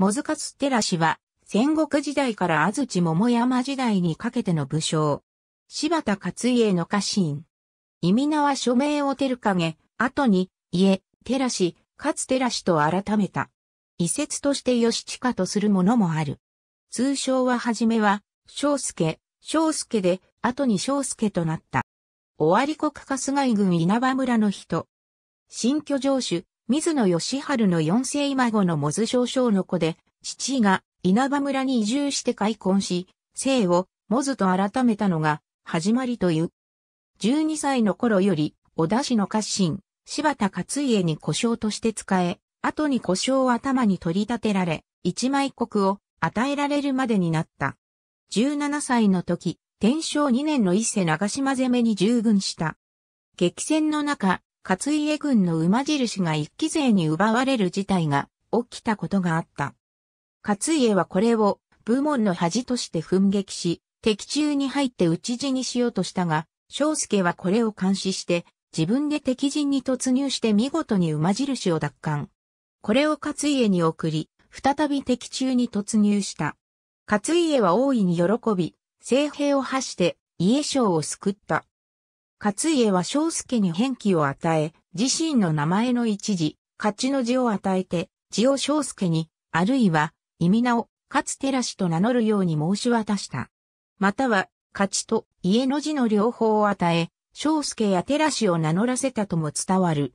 モズカツテラ氏は、戦国時代から安土桃山時代にかけての武将。柴田勝家の家臣。意味名は署名を照る影、後に、家、寺氏、勝寺氏と改めた。遺説として地下とするものもある。通称ははじめは、章介、章介で、後に章介となった。尾張国春日井郡稲葉村の人。新居城主、水野義春の四世孫のモズ少将の子で、父が稲葉村に移住して開墾し、姓をモズと改めたのが始まりという。12歳の頃より、小田氏の家臣、柴田勝家に故障として使え、後に故障を頭に取り立てられ、一枚国を与えられるまでになった。17歳の時、天正2年の伊勢長島攻めに従軍した。激戦の中、勝家軍の馬印が一騎勢に奪われる事態が起きたことがあった。勝家はこれを部門の恥として奮撃し、敵中に入って討ち死にしようとしたが、章介はこれを監視して、自分で敵陣に突入して見事に馬印を奪還。これを勝家に送り、再び敵中に突入した。勝家は大いに喜び、聖兵を発して、家将を救った。勝家は章介に返記を与え、自身の名前の一字、勝ちの字を与えて、字を章介に、あるいは、意味名を、勝寺氏と名乗るように申し渡した。または、勝ちと家の字の両方を与え、章介や寺氏を名乗らせたとも伝わる。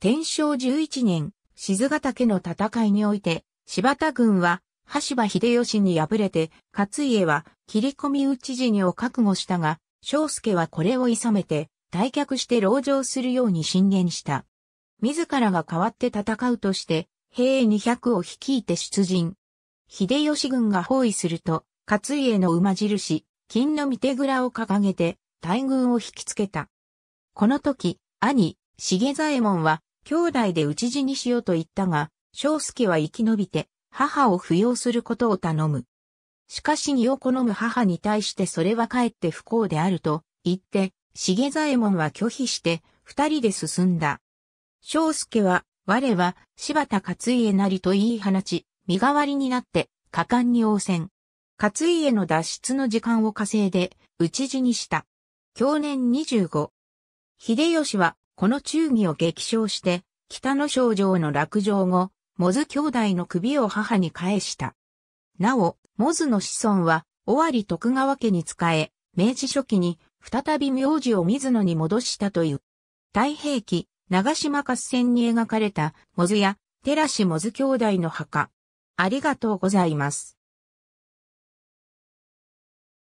天正11年、静ヶ岳の戦いにおいて、柴田軍は、羽柴秀吉に敗れて、勝家は切り込み討ち死にを覚悟したが、章介はこれをさめて、退却して籠城するように進言した。自らが代わって戦うとして、兵200を率いて出陣。秀吉軍が包囲すると、勝家の馬印、金の御手蔵を掲げて、大軍を引きつけた。この時、兄、重左衛門は、兄弟で討ち死にしようと言ったが、章介は生き延びて、母を扶養することを頼む。しかし義を好む母に対してそれはかえって不幸であると言って、重左衛門は拒否して二人で進んだ。章介は、我は柴田勝家なりと言い放ち、身代わりになって果敢に応戦。勝家の脱出の時間を稼いで、討ち死にした。去年25。秀吉は、この忠義を激勝して、北の少女の落城後、モズ兄弟の首を母に返した。なお、モズの子孫は、尾張徳川家に仕え、明治初期に再び名字を水野に戻したという。太平記、長島合戦に描かれた、モズや、寺氏モズ兄弟の墓。ありがとうございます。